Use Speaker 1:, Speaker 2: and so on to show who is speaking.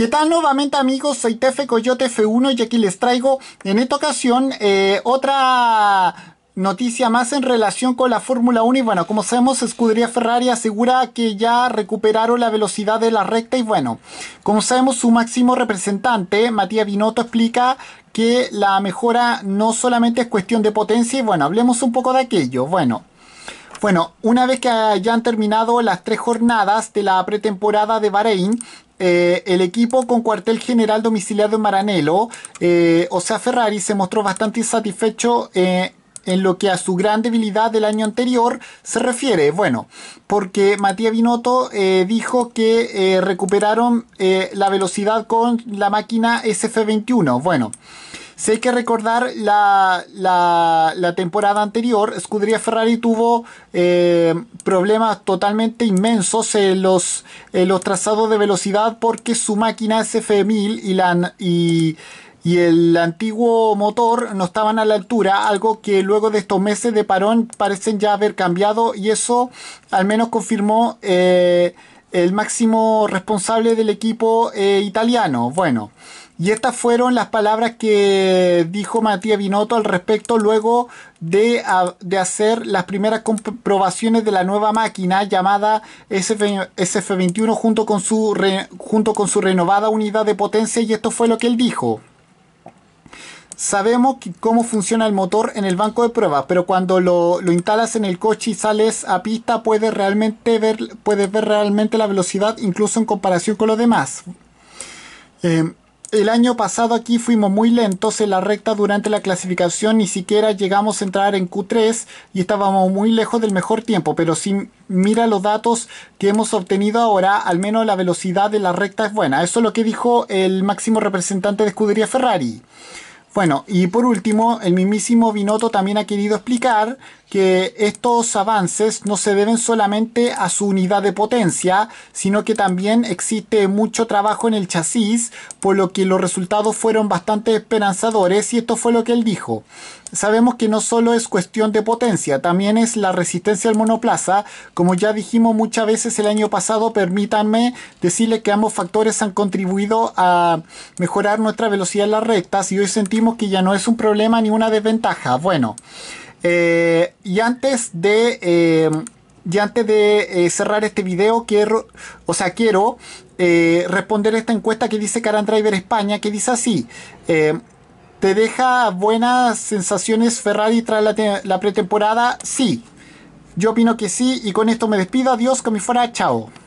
Speaker 1: ¿Qué tal nuevamente amigos? Soy Tefe Coyote F1 y aquí les traigo en esta ocasión eh, otra noticia más en relación con la Fórmula 1 y bueno, como sabemos Escudería Ferrari asegura que ya recuperaron la velocidad de la recta y bueno, como sabemos su máximo representante Matías Binotto explica que la mejora no solamente es cuestión de potencia y bueno, hablemos un poco de aquello, bueno. Bueno, una vez que hayan terminado las tres jornadas de la pretemporada de Bahrein, eh, el equipo con cuartel general domiciliado en Maranello, eh, o sea, Ferrari se mostró bastante insatisfecho eh, en lo que a su gran debilidad del año anterior se refiere. Bueno, porque Matías Binotto dijo que recuperaron la velocidad con la máquina SF21. Bueno. Si hay que recordar la, temporada anterior, Scuderia Ferrari tuvo eh, problemas totalmente inmensos en los, los trazados de velocidad porque su máquina SF1000 y la... Y, el antiguo motor no estaban a la altura, algo que luego de estos meses de parón parecen ya haber cambiado y eso al menos confirmó eh, el máximo responsable del equipo eh, italiano. Bueno, y estas fueron las palabras que dijo Matías Binotto al respecto luego de, hacer las primeras comprobaciones de la nueva máquina llamada SF, SF21 junto con, su junto con su renovada unidad de potencia y esto fue lo que él dijo sabemos cómo funciona el motor en el banco de pruebas, pero cuando lo, instalas en el coche y sales a pista puedes, realmente ver, puedes ver realmente la velocidad incluso en comparación con los demás. Eh, el año pasado aquí fuimos muy lentos en la recta durante la clasificación, ni siquiera llegamos a entrar en Q3 y estábamos muy lejos del mejor tiempo, pero si mira los datos que hemos obtenido ahora, al menos la velocidad de la recta es buena. Eso es lo que dijo el máximo representante de escudería Ferrari. Bueno, y por último, el mismísimo Binotto también ha querido explicar que estos avances no se deben solamente a su unidad de potencia, sino que también existe mucho trabajo en el chasis, por lo que los resultados fueron bastante esperanzadores y esto fue lo que él dijo. Sabemos que no solo es cuestión de potencia, también es la resistencia al monoplaza. Como ya dijimos muchas veces el año pasado, permítanme decirle que ambos factores han contribuido a mejorar nuestra velocidad en las rectas y hoy sentimos que ya no es un problema ni una desventaja. Bueno, eh, y antes de... Eh, antes de eh, cerrar este video, quiero, o sea, quiero responder esta encuesta que dice Driver España, que dice así, ¿te deja buenas sensaciones Ferrari tras la, pretemporada? Sí, yo opino que sí, y con esto me despido, adiós, con mi fuera, chao.